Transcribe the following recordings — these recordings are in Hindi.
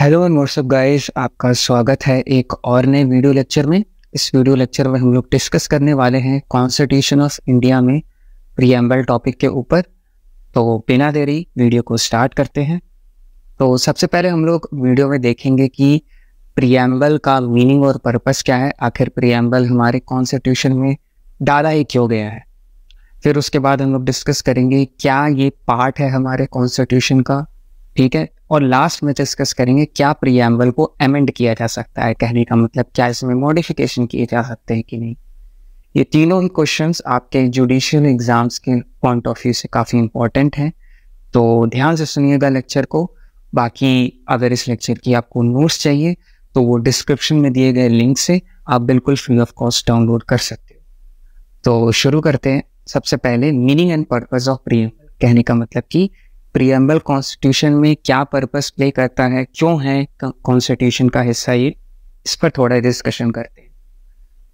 हेलो एंड व्हाट्सअप गाइस आपका स्वागत है एक और नए वीडियो लेक्चर में इस वीडियो लेक्चर में हम लोग डिस्कस करने वाले हैं कॉन्स्टिट्यूशन ऑफ इंडिया में प्रियम्बल टॉपिक के ऊपर तो बिना देरी वीडियो को स्टार्ट करते हैं तो सबसे पहले हम लोग वीडियो में देखेंगे कि प्रियम्बल का मीनिंग और पर्पस क्या है आखिर प्रियम्बल हमारे कॉन्स्टिट्यूशन में डाला ही क्यों गया है फिर उसके बाद हम लोग डिस्कस करेंगे क्या ये पार्ट है हमारे कॉन्स्टिट्यूशन का ठीक है और लास्ट में डिस्कस करेंगे क्या प्रियम्बल को एमेंड किया जा सकता है कहने का मतलब क्या इसमें मॉडिफिकेशन किए जा सकते हैं कि नहीं ये तीनों ही क्वेश्चन आपके जुडिशियल एग्जाम्स के पॉइंट ऑफ व्यू से काफ़ी इंपॉर्टेंट हैं तो ध्यान से सुनिएगा लेक्चर को बाकी अगर इस लेक्चर की आपको नोट्स चाहिए तो वो डिस्क्रिप्शन में दिए गए लिंक से आप बिल्कुल फ्री ऑफ कॉस्ट डाउनलोड कर सकते हो तो शुरू करते हैं सबसे पहले meaning and purpose of preamble कहने का मतलब कि प्रियम्बल कॉन्स्टिट्यूशन में क्या पर्पस प्ले करता है क्यों है कॉन्स्टिट्यूशन का हिस्सा ये इस पर थोड़ा डिस्कशन करते हैं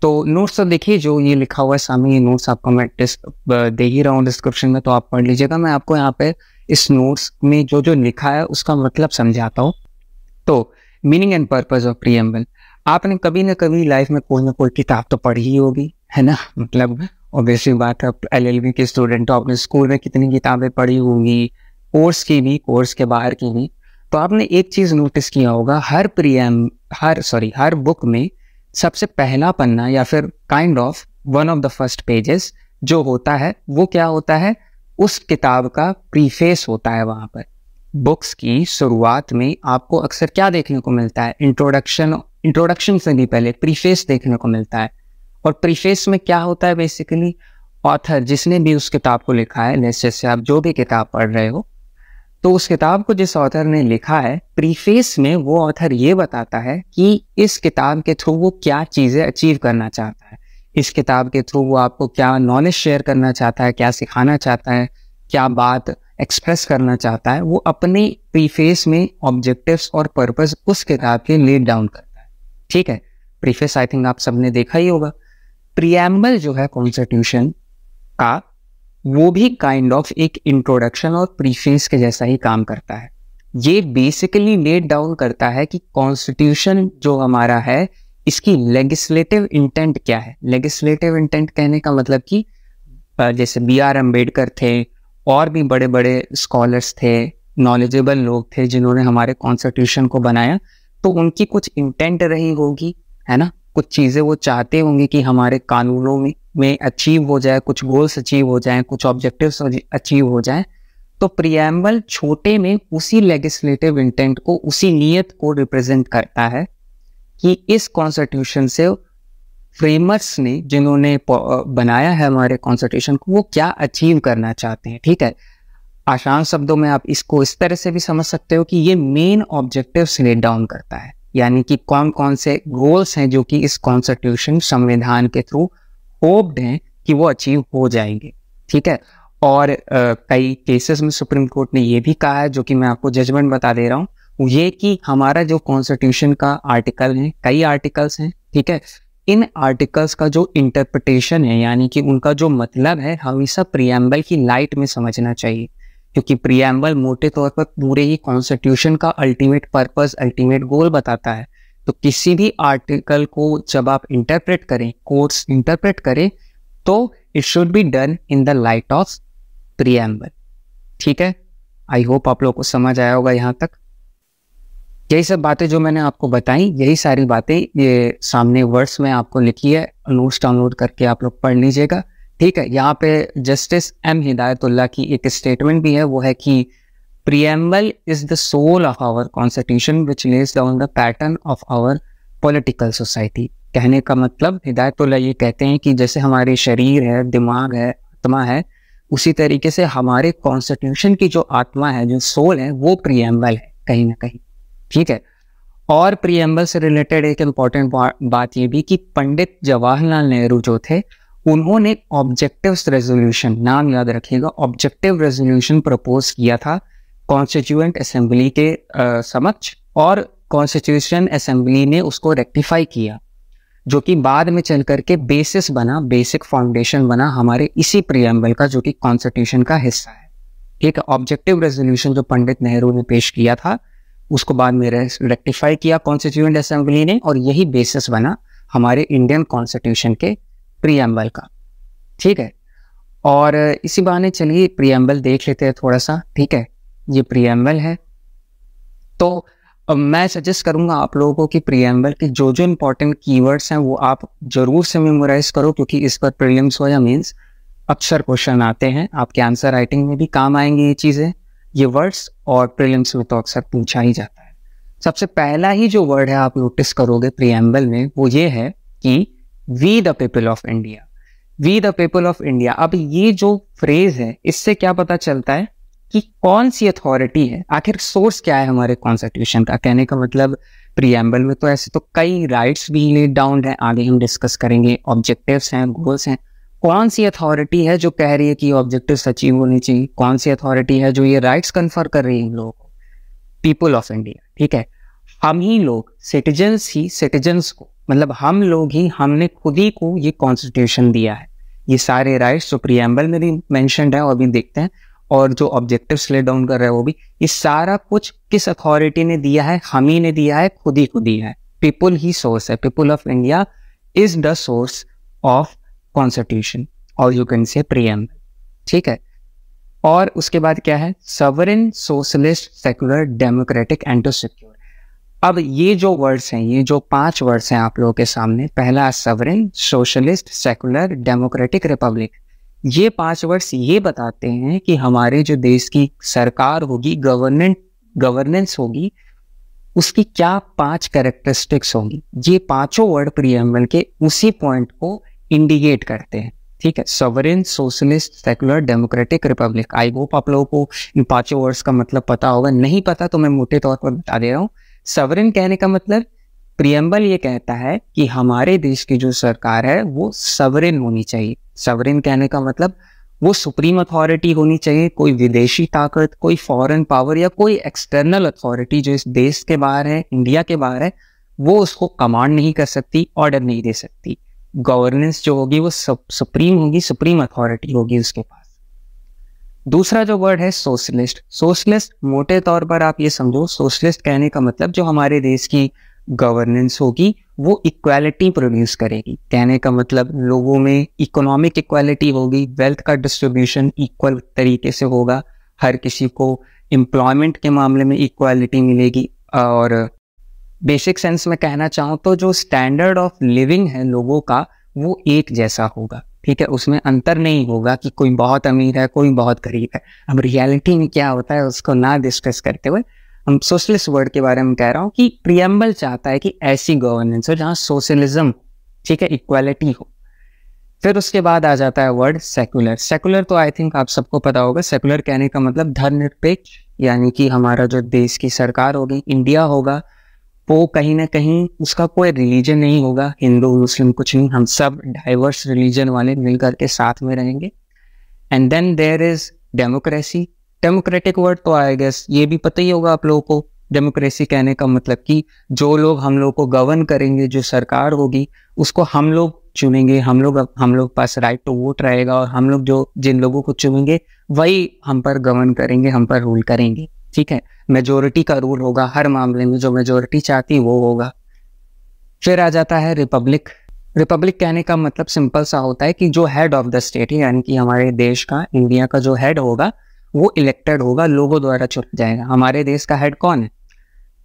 तो नोट्स तो देखिए जो ये लिखा हुआ है सामने ये नोट्स आपको मैं दे ही रहा हूँ डिस्क्रिप्शन में तो आप पढ़ लीजिएगा मैं आपको यहाँ पे इस नोट्स में जो जो लिखा है उसका मतलब समझाता हूँ तो meaning and purpose of preamble आपने कभी ना कभी लाइफ में कोई ना कोई किताब तो पढ़ी ही होगी है ना मतलब ऑब्वियसली बात है एल एल बी के स्टूडेंट हो तो आपने स्कूल में कितनी किताबें पढ़ी होंगी कोर्स की भी कोर्स के बाहर की भी तो आपने एक चीज़ नोटिस किया होगा हर प्रियम हर सॉरी हर बुक में सबसे पहला पन्ना या फिर kind of one of the first pages जो होता है वो क्या होता है उस किताब का प्रीफेस होता है वहां पर बुक्स की शुरुआत में आपको अक्सर क्या देखने को मिलता है इंट्रोडक्शन इंट्रोडक्शन से भी पहले प्रीफेस देखने को मिलता है और प्रीफेस में क्या होता है बेसिकली ऑथर जिसने भी उस किताब को लिखा है जैसे आप जो भी किताब पढ़ रहे हो तो उस किताब को जिस ऑथर ने लिखा है प्रीफेस में वो ऑथर ये बताता है कि इस किताब के थ्रू वो क्या चीज़ें अचीव करना चाहता है इस किताब के थ्रू वो आपको क्या नॉलेज शेयर करना चाहता है क्या सिखाना चाहता है क्या बात एक्सप्रेस करना चाहता है वो अपने प्रीफेस में ऑब्जेक्टिव्स और पर्पस उस किताब के लेट डाउन करता है ठीक है प्रीफेस आई थिंक आप सबने देखा ही होगा प्रियम्बल जो है कॉन्स्टिट्यूशन का वो भी काइंड kind ऑफ of एक इंट्रोडक्शन और प्रीफेस के जैसा ही काम करता है ये बेसिकली लेट डाउन करता है कि कॉन्स्टिट्यूशन जो हमारा है इसकी लेगिस्लेटिव इंटेंट क्या है लेगिस्लेटिव इंटेंट कहने का मतलब कि जैसे बी आर अम्बेडकर थे और भी बड़े बड़े स्कॉलर्स थे नॉलेजेबल लोग थे जिन्होंने हमारे कॉन्स्टिट्यूशन को बनाया तो उनकी कुछ इंटेंट रही होगी है ना कुछ चीज़ें वो चाहते होंगे कि हमारे कानूनों में में अचीव हो जाए कुछ गोल्स अचीव हो जाए कुछ ऑब्जेक्टिव अचीव हो जाए तो प्रियम्बल छोटे में उसी लेजिस्लेटिव इंटेंट को उसी नियत को रिप्रेजेंट करता है कि इस कॉन्स्टिट्यूशन से फ्रेमर्स ने जिन्होंने बनाया है हमारे कॉन्स्टिट्यूशन को वो क्या अचीव करना चाहते हैं ठीक है आसान शब्दों में आप इसको इस तरह से भी समझ सकते हो कि ये मेन ऑब्जेक्टिव्स लेट डाउन करता है यानी कि कौन कौन से गोल्स हैं जो कि इस कॉन्स्टिट्यूशन संविधान के थ्रू होप्ड हैं कि वो अचीव हो जाएंगे ठीक है और कई केसेस में सुप्रीम कोर्ट ने ये भी कहा है जो कि मैं आपको जजमेंट बता दे रहा हूँ ये कि हमारा जो कॉन्स्टिट्यूशन का आर्टिकल है कई आर्टिकल्स हैं ठीक है इन आर्टिकल्स का जो इंटरप्रिटेशन है यानी कि उनका जो मतलब है हमेशा प्रियम्बल की लाइट में समझना चाहिए क्योंकि प्रियम्बल मोटे तौर पर पूरे ही कॉन्स्टिट्यूशन का अल्टीमेट पर्पस अल्टीमेट गोल बताता है तो किसी भी आर्टिकल को जब आप इंटरप्रेट करें कोर्स इंटरप्रेट करें तो it should be done in the light of preamble ठीक है आई होप आप लोग को समझ आया होगा यहाँ तक यही सब बातें जो मैंने आपको बताई यही सारी बातें ये सामने वर्ड्स में आपको लिखी है नोट्स डाउनलोड करके आप लोग पढ़ लीजिएगा ठीक है यहाँ पे जस्टिस एम हिदायतुल्ला की एक स्टेटमेंट भी है वो है कि preamble is the soul of our constitution which lays down the pattern of our political society कहने का मतलब हिदायतुल्ला ये कहते हैं कि जैसे हमारे शरीर है दिमाग है आत्मा है उसी तरीके से हमारे कॉन्स्टिट्यूशन की जो आत्मा है जो सोल है वो प्रियम्बल है कहीं ना कहीं ठीक है और प्रियम्बल से रिलेटेड एक इम्पॉर्टेंट बात ये भी कि पंडित जवाहरलाल नेहरू जो थे उन्होंने ऑब्जेक्टिव रेजोल्यूशन नाम याद रखिएगा ऑब्जेक्टिव रेजोल्यूशन प्रपोज किया था कॉन्स्टिट्यूएंट असेंबली के आ, समक्ष और कॉन्स्टिट्यूशन असेंबली ने उसको रेक्टिफाई किया जो कि बाद में चल करके बेसिस बना बेसिक फाउंडेशन बना हमारे इसी प्रियम्बल का जो कि कॉन्स्टिट्यूशन का हिस्सा है एक ऑब्जेक्टिव रेजोल्यूशन जो पंडित नेहरू ने पेश किया था उसको बाद में रेक्टिफाई किया कॉन्स्टिट्यूएंट असेंबली ने और यही बेसिस बना हमारे इंडियन कॉन्स्टिट्यूशन के प्रियम्बल का ठीक है और इसी बहाने चलिए प्रियम्बल देख लेते हैं थोड़ा सा ठीक है ये प्रियम्बल है तो मैं सजेस्ट करूंगा आप लोगों को कि प्रियम्बल के जो जो इम्पोर्टेंट कीवर्ड्स हैं वो आप जरूर से मेमोराइज करो क्योंकि इस पर प्रियम्स हो या मीन्स अक्सर क्वेश्चन आते हैं आपके आंसर राइटिंग में भी काम आएंगे ये चीज़ें ये वर्ड्स और प्रीलिम्स में तो अक्सर पूछा ही जाता है सबसे पहला ही जो वर्ड है आप नोटिस करोगे प्रियम्बल में वो ये है कि we the people of India we the people of India अब ये जो फ्रेज है इससे क्या पता चलता है कि कौन सी अथॉरिटी है आखिर सोर्स क्या है हमारे कॉन्स्टिट्यूशन का कहने का मतलब प्रियम्बल में तो ऐसे तो कई राइट्स भी लेड डाउन है आगे हम डिस्कस करेंगे ऑब्जेक्टिव हैं गोल्स हैं कौन सी अथॉरिटी है जो कह रही है कि ऑब्जेक्टिव अचीव होने चाहिए कौन सी अथॉरिटी है जो ये राइट्स कन्फर कर रही है इन लोगों को पीपल ऑफ इंडिया ठीक है हम ही लोग सिटीजन्स ही सिटीजन्स को मतलब हम लोग ही हमने खुद ही को ये कॉन्स्टिट्यूशन दिया है ये सारे राइट्स जो प्रियम्बल में भी मैंशन है और भी देखते हैं और जो ऑब्जेक्टिव ले डाउन कर रहे हैं वो भी ये सारा कुछ किस अथॉरिटी ने दिया है हम ही ने दिया है खुद ही को दिया है पीपुल ही सोर्स है people of India is the source of constitution और यू कैन से प्रियम ठीक है और उसके बाद क्या है sovereign socialist secular democratic and to secure अब ये जो वर्ड्स हैं ये जो पांच वर्ड्स हैं आप लोगों के सामने पहला sovereign socialist secular democratic republic ये पांच वर्ड्स ये बताते हैं कि हमारे जो देश की सरकार होगी गवर्नेंट गवर्नेंस होगी उसकी क्या पांच कैरेक्टरिस्टिक्स होंगी ये पांचों वर्ड प्रियम्बल के उसी पॉइंट को इंडिकेट करते हैं ठीक है sovereign socialist secular democratic republic I hope आप लोगों को इन पांचों वर्ड्स का मतलब पता होगा नहीं पता तो मैं मोटे तौर पर बता दे रहा हूँ सवरन कहने का मतलब प्रियम्बल ये कहता है कि हमारे देश की जो सरकार है वो सवरन होनी चाहिए सवरन कहने का मतलब वो सुप्रीम अथॉरिटी होनी चाहिए कोई विदेशी ताकत कोई फॉरेन पावर या कोई एक्सटर्नल अथॉरिटी जो इस देश के बाहर है इंडिया के बाहर है वो उसको कमांड नहीं कर सकती ऑर्डर नहीं दे सकती गवर्नेंस जो होगी वो सुप्रीम होगी सुप्रीम अथॉरिटी होगी उसके पास दूसरा जो वर्ड है सोशलिस्ट सोशलिस्ट मोटे तौर पर आप ये समझो सोशलिस्ट कहने का मतलब जो हमारे देश की गवर्नेंस होगी वो इक्वालिटी प्रोड्यूस करेगी कहने का मतलब लोगों में इकोनॉमिक इक्वालिटी होगी वेल्थ का डिस्ट्रीब्यूशन इक्वल तरीके से होगा हर किसी को एम्प्लॉयमेंट के मामले में इक्वालिटी मिलेगी और बेसिक सेंस में कहना चाहूँ तो जो स्टैंडर्ड ऑफ लिविंग है लोगों का वो एक जैसा होगा ठीक है उसमें अंतर नहीं होगा कि कोई बहुत अमीर है कोई बहुत गरीब है अब रियलिटी में क्या होता है उसको ना डिस्कस करते हुए हम सोशलिस्ट वर्ड के बारे में कह रहा हूँ कि प्रियम्बल चाहता है कि ऐसी गवर्नेंस हो जहाँ सोशलिज्म ठीक है इक्वालिटी हो फिर उसके बाद आ जाता है वर्ड सेकुलर सेकुलर तो आई थिंक आप सबको पता होगा सेकुलर कहने का मतलब धर्मनिरपेक्ष यानी कि हमारा जो देश की सरकार होगी इंडिया होगा वो कहीं ना कहीं उसका कोई रिलीजन नहीं होगा हिंदू मुस्लिम कुछ नहीं हम सब डाइवर्स रिलीजन वाले मिल करके साथ में रहेंगे and then there is democracy democratic word तो आई गेस ये भी पता ही होगा आप लोगों को डेमोक्रेसी कहने का मतलब कि जो लोग हम लोग को गवर्न करेंगे जो सरकार होगी उसको हम लोग चुनेंगे हम लोग हम लोग पास राइट टू वोट रहेगा और हम लोग जो जिन लोगों को चुनेंगे वही हम पर गवर्न करेंगे हम पर रूल करेंगे ठीक है मेजोरिटी का रूल होगा हर मामले में जो मेजोरिटी चाहती वो होगा फिर आ जाता है रिपब्लिक रिपब्लिक कहने का मतलब सिंपल सा होता है कि जो हेड ऑफ द स्टेट है यानी कि हमारे देश का इंडिया का जो हेड होगा वो इलेक्टेड होगा लोगों द्वारा चुना जाएगा हमारे देश का हेड कौन है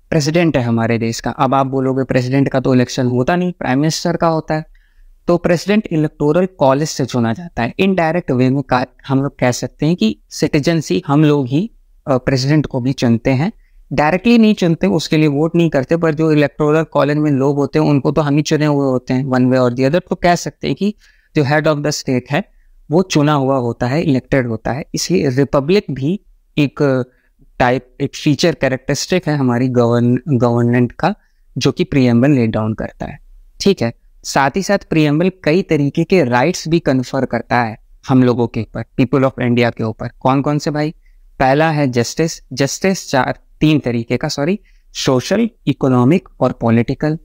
प्रेसिडेंट है हमारे देश का अब आप बोलोगे प्रेसिडेंट का तो इलेक्शन होता नहीं प्राइम मिनिस्टर का होता है तो प्रेसिडेंट इलेक्टोरल कॉलेज से चुना जाता है इनडायरेक्ट वे में हम लोग कह सकते हैं कि सिटीजनसी हम लोग ही प्रेसिडेंट को भी चुनते हैं डायरेक्टली नहीं चुनते उसके लिए वोट नहीं करते पर जो इलेक्टोरल कॉलेज में लोग होते हैं उनको तो हम ही चुने हुए होते हैं वन वे और दी अदर तो कह सकते हैं कि जो हेड ऑफ द स्टेट है वो चुना हुआ होता है इलेक्टेड होता है इसलिए रिपब्लिक भी एक टाइप एक फीचर कैरेक्टरिस्टिक है हमारी गवर्न गवर्नमेंट का जो कि प्रियम्बल ले डाउन करता है ठीक है साथ ही साथ प्रियम्बल कई तरीके के राइट्स भी कन्फर करता है हम लोगों के ऊपर पीपल ऑफ इंडिया के ऊपर कौन कौन से भाई पहला है जस्टिस जस्टिस चार तीन तरीके का सॉरी सोशल इकोनॉमिक और पॉलिटिकल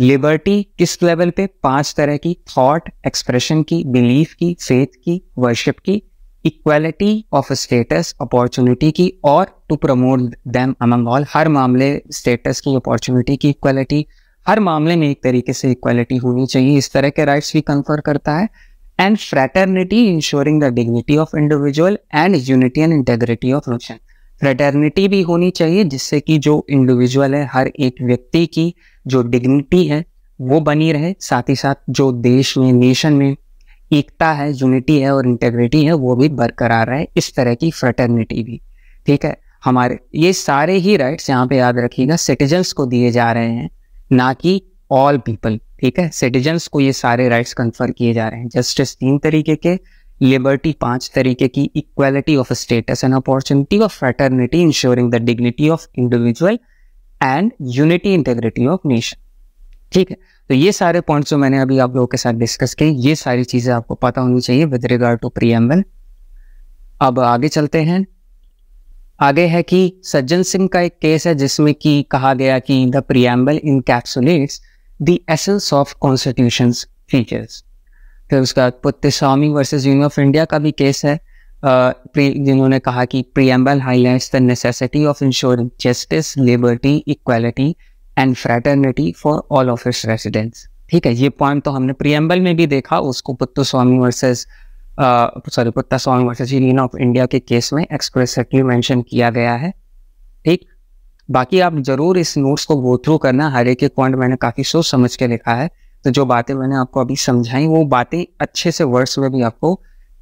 लिबर्टी किस लेवल पे पांच तरह की थॉट एक्सप्रेशन की बिलीफ की फेथ की वर्शिप की इक्वालिटी ऑफ स्टेटस अपॉर्चुनिटी की और to promote them among all हर मामले स्टेटस की अपॉर्चुनिटी की इक्वालिटी हर मामले में एक तरीके से इक्वालिटी होनी चाहिए इस तरह के राइट्स भी कंफर करता है and fraternity ensuring the dignity of individual and unity and integrity of nation fraternity भी होनी चाहिए जिससे कि जो इंडिविजुअल है हर एक व्यक्ति की जो डिग्निटी है वो बनी रहे साथ ही साथ जो देश में नेशन में एकता है यूनिटी है और इंटेग्रिटी है वो भी बरकरार रहे इस तरह की फ्रेटर्निटी भी ठीक है हमारे ये सारे ही राइट्स यहाँ पे याद रखिएगा सिटीजन्स को दिए जा रहे हैं ना कि ऑल पीपल ठीक है सिटीजन्स को ये सारे राइट्स कंफर किए जा रहे हैं जस्टिस तीन तरीके के लिबर्टी पांच तरीके की equality of status and opportunity of fraternity ensuring the dignity of individual and unity integrity of nation ठीक है तो ये सारे पॉइंट्स जो मैंने अभी आप लोगों के साथ डिस्कस किए ये सारी चीजें आपको पता होनी चाहिए विद रिगार्ड टू प्रियम्बल अब आगे चलते हैं आगे है कि सज्जन सिंह का एक केस है जिसमें कि कहा गया कि the preamble encapsulates the essence of constitutions features. फिर उसके बाद Puttaswamy versus union of India का भी केस है जिन्होंने कहा कि preamble highlights the necessity of ensuring justice liberty equality and fraternity for all of its residents ठीक है ये पॉइंट तो हमने प्रियम्बल में भी देखा उसको Puttaswamy versus sorry Puttaswamy versus union of India के केस में एक्सप्रेसिवली मैंशन किया गया है ठीक बाकी आप जरूर इस नोट्स को गो थ्रू करना हर एक एक पॉइंट मैंने काफ़ी सोच समझ के लिखा है तो जो बातें मैंने आपको अभी समझाई वो बातें अच्छे से वर्ड्स में भी आपको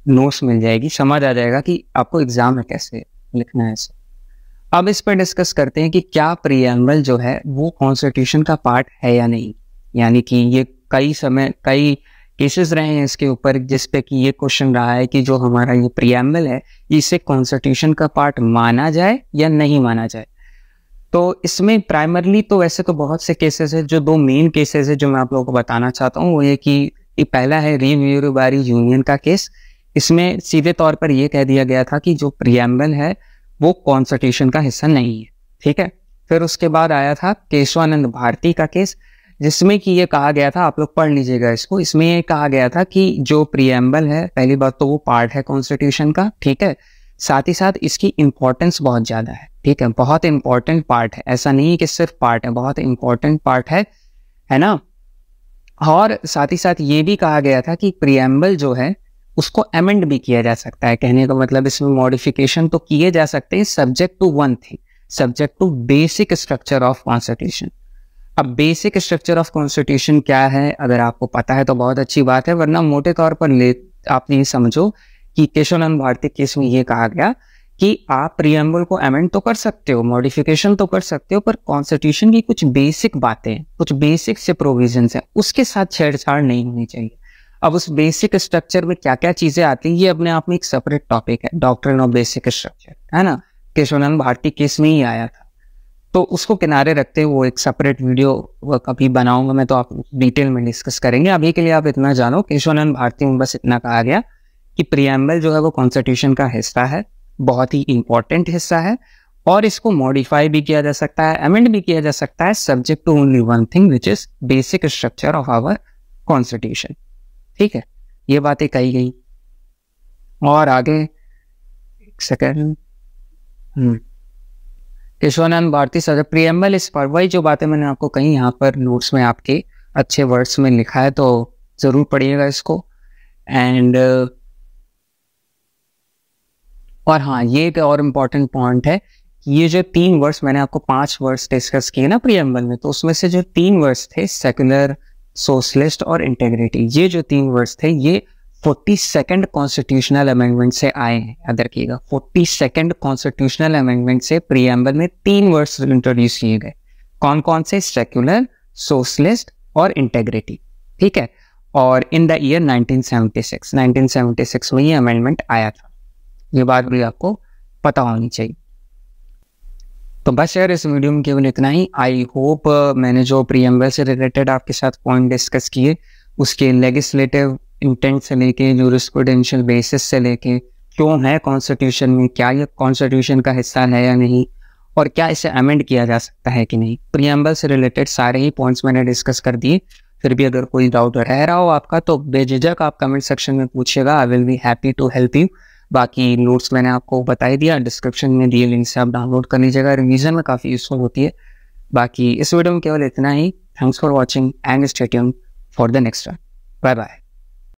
नोट्स मिल जाएगी समझ आ जाएगा कि आपको एग्जाम में कैसे लिखना है इसे अब इस पर डिस्कस करते हैं कि क्या प्रियम्बल जो है वो कॉन्स्टिट्यूशन का पार्ट है या नहीं यानी कि ये कई समय कई केसेस रहे हैं इसके ऊपर जिस पे कि ये क्वेश्चन रहा है कि जो हमारा ये प्रियम्बल है इसे कॉन्स्टिट्यूशन का पार्ट माना जाए या नहीं माना जाए तो इसमें प्राइमरली तो वैसे तो बहुत से केसेस है जो दो मेन केसेस है जो मैं आप लोगों को बताना चाहता हूँ वो ये कि ये पहला है रीव्यूबारी यूनियन का केस इसमें सीधे तौर पर यह कह दिया गया था कि जो प्रियम्बल है वो कॉन्स्टिट्यूशन का हिस्सा नहीं है ठीक है फिर उसके बाद आया था केशवानंद भारती का केस जिसमें कि ये कहा गया था आप लोग पढ़ लीजिएगा इसको इसमें ये कहा गया था कि जो प्रियम्बल है पहली बात तो वो पार्ट है कॉन्स्टिट्यूशन का ठीक है साथ ही साथ इसकी इम्पोर्टेंस बहुत ज़्यादा है ठीक है बहुत इंपॉर्टेंट पार्ट है ऐसा नहीं कि सिर्फ पार्ट है बहुत इंपॉर्टेंट पार्ट है है ना और साथ ही साथ ये भी कहा गया था कि प्रियम्बल जो है उसको एमेंड भी किया जा सकता है कहने का मतलब इसमें मॉडिफिकेशन तो किए जा सकते हैं subject to one thing subject to basic structure of constitution अब बेसिक स्ट्रक्चर ऑफ कॉन्स्टिट्यूशन क्या है अगर आपको पता है तो बहुत अच्छी बात है वरना मोटे तौर पर ले आप नहीं समझो कि केशवानंद भारती केस में ये कहा गया कि आप प्रियम्बल को अमेंड तो कर सकते हो मॉडिफिकेशन तो कर सकते हो पर कॉन्स्टिट्यूशन की कुछ बेसिक बातें कुछ बेसिक से प्रोविजन है उसके साथ छेड़छाड़ नहीं होनी चाहिए अब उस बेसिक स्ट्रक्चर में क्या क्या चीजें आती है ये अपने आप में एक सेपरेट टॉपिक है डॉक्ट्रिन ऑफ बेसिक स्ट्रक्चर है ना केशवानंद भारती केस में ही आया था तो उसको किनारे रखते हुए वो एक सेपरेट वीडियो कभी बनाऊंगा मैं तो आप डिटेल में डिस्कस करेंगे अभी के लिए आप इतना जानो केशवानंद भारती में बस इतना कहा गया कि प्रियम्बल जो है वो कॉन्स्टिट्यूशन का हिस्सा है बहुत ही इंपॉर्टेंट हिस्सा है और इसको मॉडिफाई भी किया जा सकता है अमेंड भी किया जा सकता है subject to only one thing which is basic structure of our constitution ठीक है ये बातें कही गई और आगे एक second hmm. Kesavananda Bharati sir preamble इस पर वही जो बातें मैंने आपको कही यहाँ पर नोट्स में आपके अच्छे वर्ड्स में लिखा है तो ज़रूर पढ़िएगा इसको एंड uh, और हाँ ये एक और इम्पॉर्टेंट पॉइंट है ये जो तीन वर्ड्स मैंने आपको पांच वर्ड्स डिस्कस किए ना प्रियम्बल में तो उसमें से जो तीन वर्स थे सेकुलर सोशलिस्ट और इंटेग्रिटी ये जो तीन वर्स थे ये फोर्टी सेकेंड कॉन्स्टिट्यूशनल अमेंडमेंट से आए हैं अदर किएगा फोर्टी सेकेंड कॉन्स्टिट्यूशनल अमेंडमेंट से प्रियम्बल में तीन वर्ड्स इंट्रोड्यूस किए गए कौन कौन से सेक्युलर सोशलिस्ट और इंटेग्रिटी ठीक है और इन द ईयर 1976 1976 में ये अमेंडमेंट आया था ये बात भी आपको पता होनी चाहिए तो बस यार इस वीडियो में केवल इतना ही आई होप uh, मैंने जो प्रियम्बल से रिलेटेड आपके साथ पॉइंट डिस्कस किए उसके लेगिस्लेटिव इंटेंट से लेके जूरिस्प्रूडेंशियल बेसिस से लेके क्यों है कॉन्स्टिट्यूशन में क्या ये कॉन्स्टिट्यूशन का हिस्सा है या नहीं और क्या इसे अमेंड किया जा सकता है कि नहीं प्रियम्बल से रिलेटेड सारे ही पॉइंट्स मैंने डिस्कस कर दिए फिर भी अगर कोई डाउट रह रहा हो आपका तो बेझिझक आप कमेंट सेक्शन में पूछिएगा I will be happy to help you बाकी नोट्स मैंने आपको बताई दिया डिस्क्रिप्शन में दिए लिंक से आप डाउनलोड कर लीजिएगा रिविजन में काफ़ी यूजफुल होती है बाकी इस वीडियो में केवल इतना ही thanks for watching and stay tuned for the next bye bye